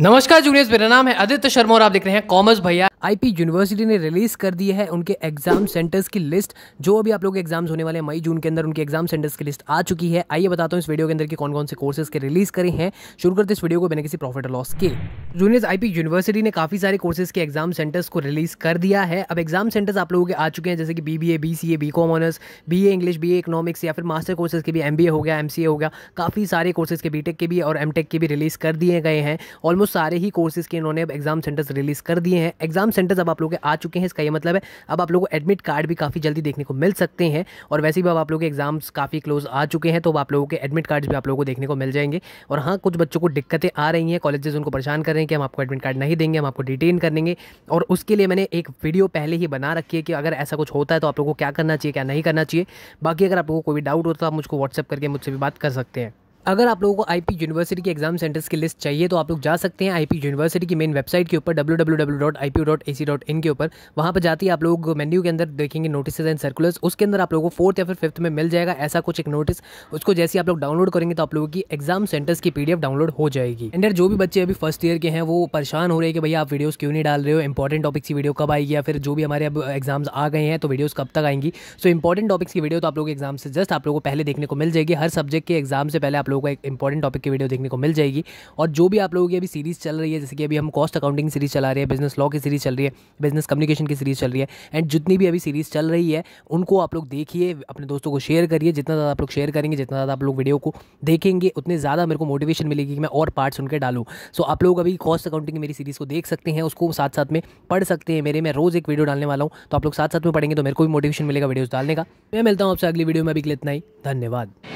नमस्कार जूनियर्स मेरा नाम है आदित्य शर्मा और आप देख रहे हैं कॉमर्स भैया आईपी यूनिवर्सिटी ने रिलीज कर दी है उनके एग्जाम सेंटर्स की लिस्ट जो अभी आप लोग एग्जाम्स होने वाले हैं मई जून के अंदर उनके एग्जाम सेंटर्स की लिस्ट आ चुकी है आइए बताता हूँ इस वीडियो के अंदर कौन कौन से कोर्सेज के रिलीज करे हैं शुरू करते इस वीडियो को बिना किसी प्रॉफिट लॉस के जूनियर्स आईपी यूनिवर्सिटी ने काफी सारे कोर्सेज के एग्जाम सेंटर्स को रिलीज कर दिया है अब एग्जाम सेंटर्स आप लोगों के आ चुके हैं जैसे कि BBA B B C A B com honours B A English B A economics या फिर मास्टर कोर्सेज के भी एम हो गया एम हो गया काफी सारे कोर्सेज के बीटेक के भी और एम टेक के भी रिलीज कर दिए गए हैं ऑलमोस्ट सारे ही कोर्सेज़ के इन्होंने अब एग्ज़ाम सेंटर्स रिलीज़ कर दिए हैं एग्ज़ाम सेंटर्स अब आप लोग आ चुके हैं इसका ये मतलब है अब आप लोग को एडमिट कार्ड भी काफ़ी जल्दी देखने को मिल सकते हैं और वैसे भी अब आप लोग के एग्ज़ाम्स काफ़ी क्लोज आ चुके हैं तो आप लोगों के एडमिट कार्ड्स भी आप लोगों को देखने को मिल जाएंगे और हाँ कुछ बच्चों को दिक्कतें आ रही हैं कॉलेजेस उनको परेशान कर रहे हैं कि हम आपको एडमिट कार्ड नहीं देंगे हम आपको डिटेन कर देंगे और उसके लिए मैंने एक वीडियो पहले ही बना रखी है कि अगर ऐसा कुछ होता है तो आप लोगों को क्या करना चाहिए क्या नहीं करना चाहिए बाकी अगर आप लोगों को कोई डाउट हो तो आप मुझको व्हाट्सअप करके मुझसे भी बात कर सकते हैं अगर आप लोगों को आईपी यूनिवर्सिटी के एग्जाम सेंटर्स की लिस्ट चाहिए तो आप लोग जा सकते हैं पी यूनिवर्सिटी की मेन वेबसाइट के ऊपर www.ipu.ac.in e के ऊपर वहाँ पर जाती है आप लोग मेन्यू के अंदर देखेंगे नोटिस एंड सर्कुलर्स उसके अंदर आप लोगों को फोर्थ या फिर फिफ्थ में मिल जाएगा ऐसा कुछ एक नोटिस उसको जैसे आप लोग डाउनलोड करेंगे तो आप लोगों की एग्जाम सेंटर्स की एफ डाउनलोड हो जाएगी एंड जो भी बच्चे अभी फर्स्ट ईयर के हैं वो परेशान हो रहे हैं कि भैया आप वीडियोज़ क्यों नहीं डाल रहे हो इंपॉर्टेंट टॉपिक्स की वीडियो कब आएगी या फिर जो भी हमारे अब एग्जाम्स आ गए हैं तो वीडियोज़ कब तक आएंगी सो इंपॉर्टेंट टॉपिक्स की वीडियो तो आप लोग एग्जाम से जस्ट आप लोगों को पहले देखने को मिल जाएगी हर सब्जेक्ट के एग्जाम से पहले आप लोग लोगों को एक इंपॉर्टेंट टॉपिक की वीडियो देखने को मिल जाएगी और जो भी आप लोगों की अभी सीरीज़ चल रही है जैसे कि अभी हम कॉस्ट अकाउंटिंग सीरीज़ चला रही है बिजनेस लॉ की सीरीज़ चल रही है बिजनेस कम्युनिकेशन की सीरीज़ चल रही है एंड जितनी भी अभी सीरीज़ चल रही है उनको आप लोग देखिए अपने दोस्तों को शेयर करिए जितना ज़्यादा आप लोग शेयर करेंगे जितना ज़्यादा आप लोग वीडियो को देखेंगे उतने ज़्यादा मेरे को मोटिवेशन मिलेगी कि मैं और पार्ट्स उनके डालूँ सो आप लोग अभी कॉस्ट अकाउंटिंग की मेरी सीरीज़ को देख सकते हैं उसको साथ साथ में पढ़ सकते हैं मेरे मैं रोज़ एक वीडियो डालने वाला हूँ तो आप लोग साथ साथ में पढ़ेंगे तो मेरे को भी मोटिवेशन मिलेगा वीडियोज़ डालने का मैं मिलता हूँ आपसे अगली वीडियो में अभी इतना ही धन्यवाद